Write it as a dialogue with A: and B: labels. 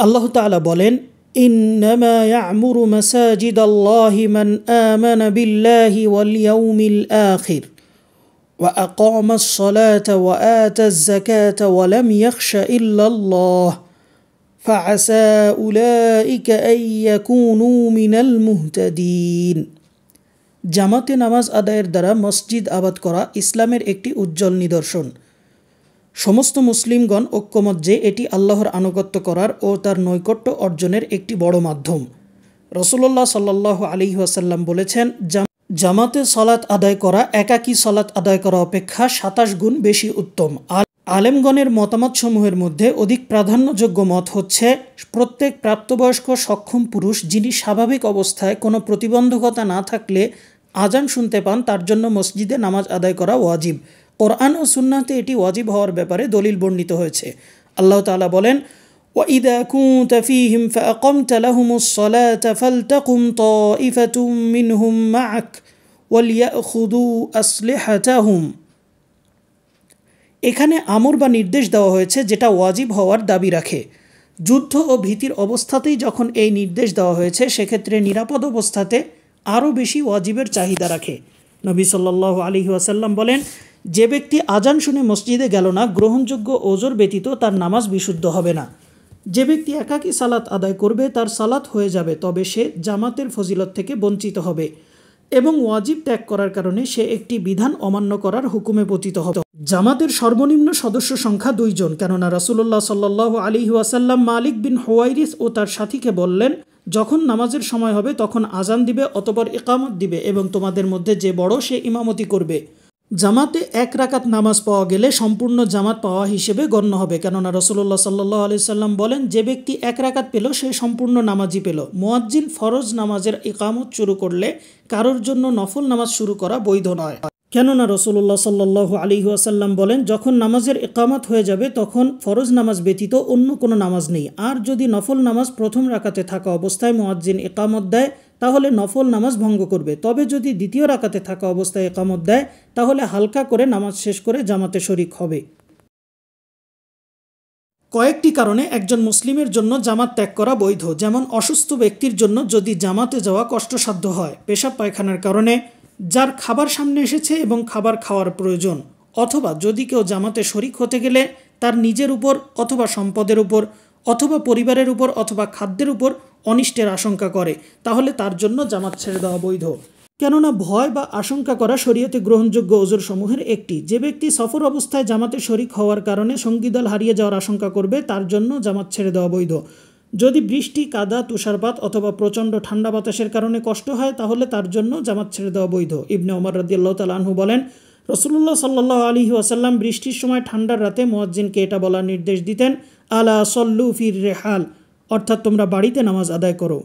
A: الله تعالى بولين إنما يعمر مساجد الله من آمن بالله واليوم الآخر وأقام الصلاة وآتى الزكاة ولم يخش إلا الله فعسى أولئك أن يكونوا من المهتدين جماعة نماز أدائر درا مسجد آباد كرا ইসলামের اكتي اجل নিদর্শন সমস্ত মুসলিমগণ ঐক্যমত যে এটি আল্লাহর আনুগত্য করার ও তার নৈকট্য অর্জনের একটি বড় মাধ্যম রসুল্লাহ সাল্লাহ আলী ওয়াসাল্লাম বলেছেন জামাতে সলাৎ আদায় করা একাকী সলাৎ আদায় করা অপেক্ষা সাতাশ গুণ বেশি উত্তম আলেমগণের মতামতসমূহের মধ্যে অধিক প্রাধান্যযোগ্য মত হচ্ছে প্রত্যেক প্রাপ্তবয়স্ক সক্ষম পুরুষ যিনি স্বাভাবিক অবস্থায় কোনো প্রতিবন্ধকতা না থাকলে আজান শুনতে পান তার জন্য মসজিদে নামাজ আদায় করা ওয়াজিব কোরআন ও সুন্নাতে এটি ওয়াজিব হওয়ার ব্যাপারে দলিল বর্ণিত হয়েছে আল্লাহ তালা বলেন এখানে আমর বা নির্দেশ দেওয়া হয়েছে যেটা ওয়াজিব হওয়ার দাবি রাখে যুদ্ধ ও ভীতির অবস্থাতেই যখন এই নির্দেশ দেওয়া হয়েছে সেক্ষেত্রে নিরাপদ অবস্থাতে আরও বেশি ওয়াজিবের চাহিদা রাখে নবী সাল্লাহ আলী ওয়াসাল্লাম বলেন যে ব্যক্তি আজান শুনে মসজিদে গেল না গ্রহণযোগ্য ওজোর ব্যতীত তার নামাজ বিশুদ্ধ হবে না যে ব্যক্তি একাকী সালাত আদায় করবে তার সালাত হয়ে যাবে তবে সে জামাতের ফজিলত থেকে বঞ্চিত হবে এবং ওয়াজিব ত্যাগ করার কারণে সে একটি বিধান অমান্য করার হুকুমে পতিত হবে জামাতের সর্বনিম্ন সদস্য সংখ্যা দুইজন কেননা রাসুল্লাহ সাল্লাহ আলী ওয়াসাল্লাম মালিক বিন হোয়াইরিস ও তার সাথীকে বললেন যখন নামাজের সময় হবে তখন আজান দিবে অতপর একামত দিবে এবং তোমাদের মধ্যে যে বড় সে ইমামতি করবে জামাতে এক রাকাত নামাজ পাওয়া গেলে সম্পূর্ণ জামাত পাওয়া হিসেবে গণ্য হবে কেননা রসুল্লাহ সাল্লাহ আলি সাল্লাম বলেন যে ব্যক্তি এক রাকাত পেল সে সম্পূর্ণ নামাজই পেল মোয়াজ্জিন ফরজ নামাজের একামত শুরু করলে কারোর জন্য নফল নামাজ শুরু করা বৈধ নয় কেননা রসুল্লাহ সাল্লাহ আলী আসাল্লাম বলেন যখন নামাজের একামত হয়ে যাবে তখন ফরজ নামাজ ব্যতীত অন্য কোনো নামাজ নেই আর যদি নফল নামাজ প্রথম রাকাতে থাকা অবস্থায় মোয়াজ্জিন একামত দেয় তাহলে নফল নামাজ ভঙ্গ করবে তবে যদি দ্বিতীয় রাকাতে থাকা অবস্থায় একামত দেয় তাহলে হালকা করে নামাজ শেষ করে জামাতে শরিক হবে কয়েকটি কারণে একজন মুসলিমের জন্য জামাত ত্যাগ করা বৈধ যেমন অসুস্থ ব্যক্তির জন্য যদি জামাতে যাওয়া কষ্টসাধ্য হয় পেশাব পায়খানার কারণে যার খাবার সামনে এসেছে এবং খাবার খাওয়ার প্রয়োজন অথবা যদি কেউ জামাতে শরিক হতে গেলে তার নিজের উপর অথবা সম্পদের উপর অথবা পরিবারের উপর অথবা খাদ্যের উপর অনিষ্টের আশঙ্কা করে তাহলে তার জন্য জামাত ছেড়ে দেওয়া বৈধ কেননা ভয় বা আশঙ্কা করা শরীয়তে গ্রহণযোগ্য ওজোর সমূহের একটি যে ব্যক্তি সফর অবস্থায় জামাতে শরিক হওয়ার কারণে সঙ্গীদল হারিয়ে যাওয়ার আশঙ্কা করবে তার জন্য জামাত ছেড়ে দেওয়া বৈধ যদি বৃষ্টি কাদা তুষারপাত অথবা প্রচণ্ড ঠান্ডা বাতাসের কারণে কষ্ট হয় তাহলে তার জন্য জামাত ছেড়ে দেওয়া বৈধ ইবনে ওমর রদিয়াল্লাহ তাল বলেন রসুল্লাহ সাল্লাহ আলহি ওয়াসাল্লাম বৃষ্টির সময় ঠান্ডার রাতে মোয়াজ্জিনকে এটা বলার নির্দেশ দিতেন আলা সল্লু ফির রেহাল অর্থাৎ তোমরা বাড়িতে নামাজ আদায় করো